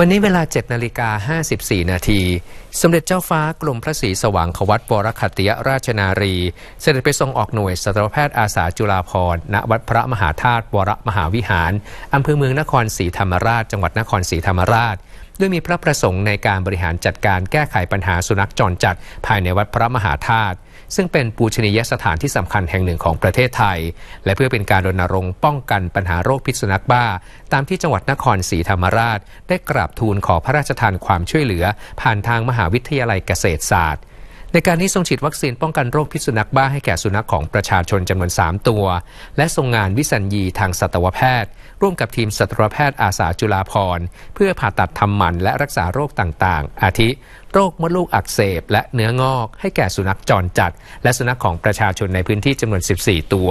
วันนี้เวลา7นาฬิกา54 นาที สมเด็จเจ้าฟ้ากลมพระศรีสว่างขวัตวรคัตยราชนารี เสด็จไปทรงออกหน่วยสัตวแพทย์อาสาจุฬาภรณ์ณวัดพระมหาธาตุวรมหาวิหาร อำเภอเมืองนครศรีธรรมราช จังหวัดนครศรีธรรมราชด้วยมีพระประสงค์ในการบริหารจัดการแก้ไขปัญหาสุนัขจรจัดภายในวัดพระมหาธาตุซึ่งเป็นปูชนียสถานที่สำคัญแห่งหนึ่งของประเทศไทย และเพื่อเป็นการรณรงค์ป้องกันปัญหาโรคพิษสุนัขบ้า ตามที่จังหวัดนครศรีธรรมราช ได้กราบทูลขอพระราชทานความช่วยเหลือผ่านทางมหาวิทยาลัยเกษตรศาสตร์ในการนี้ทรงฉีดวัคซีนป้องกันโรคพิษสุนัขบ้าให้แก่สุนัขของประชาชนจำนวน 3 ตัว และทรงงานวิสัญญีทางสัตวแพทย์ ร่วมกับทีมสัตวแพทย์อาสาจุฬาพรเพื่อผ่าตัดทำหมันและรักษาโรคต่างๆ อาทิ โรคมดลูกอักเสบและเนื้องอก ให้แก่สุนัขจรจัด และสุนัขของประชาชนในพื้นที่จำนวน 14 ตัว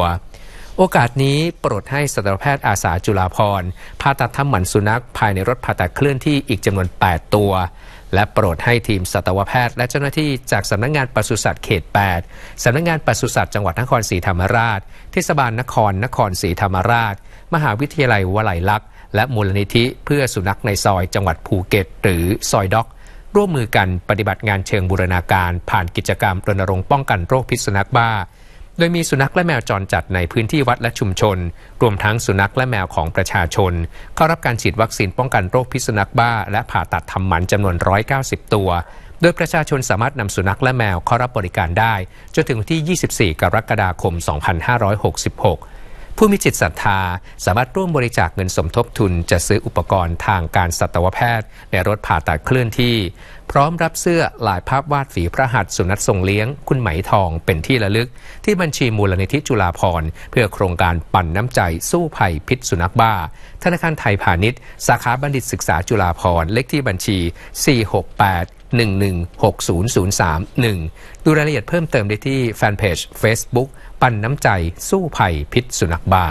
โอกาสนี้โปรดให้สัตวแพทย์อาสาจุฬาพรผ่าตัดทำหมันสุนัขภายในรถผ่าตัดเคลื่อนที่อีกจำนวน 8 ตัวและโปรดให้ทีมสัตวแพทย์ และเจ้าหน้าที่จากสำนักงงานปศุสัตว์เขต8สำนักงงานปศุสัตว์จังหวัดนครศรีธรรมราชเทศบาลนครนครศรีธรรมราช มหาวิทยาลัยวลัยลักษณ์และมูลนิธิเพื่อสุนัขในซอย จังหวัดภูเก็ต หรือซอยด็อก ร่วมมือกันปฏิบัติงานเชิงบูรณาการ ผ่านกิจกรรมรณรงค์ป้องกันโรคพิษสุนัขบ้าโดยมีสุนัขและแมวจรจัดในพื้นที่วัดและชุมชน รวมทั้งสุนัขและแมวของประชาชน เข้ารับการฉีดวัคซีนป้องกันโรคพิษสุนัขบ้าและผ่าตัดทำหมันจำนวน 190 ตัว โดยประชาชนสามารถนำสุนัขและแมวเข้ารับบริการได้ จนถึงที่ 24 กรกฎาคม 2566 ผู้มีจิตศรัทธาสามารถร่วมบริจาคเงินสมทบทุนจะซื้ออุปกรณ์ทางการสัตวแพทย์ในรถผ่าตัดเคลื่อนที่ร้อมรับเสื้อหลายภาพวาดฝีพระหัตถ์สุนัตทรงเลี้ยงคุณไหมทองเป็นที่ระลึก ที่บัญชีมูลนิธิจุฬาพรเพื่อโครงการปั่นน้ำใจสู้ภัยพิษสุนัขบ้าธนาคารไทยพาณิชย์สาขาบัณฑิตศึกษาจุฬาพรเลขที่บัญชี 468 116003-1 ดูรายละเอียดเพิ่มเติมได้ที่แฟนเพจ Facebook ปั่นน้ำใจสู้ภัยพิษสุนัขบ้า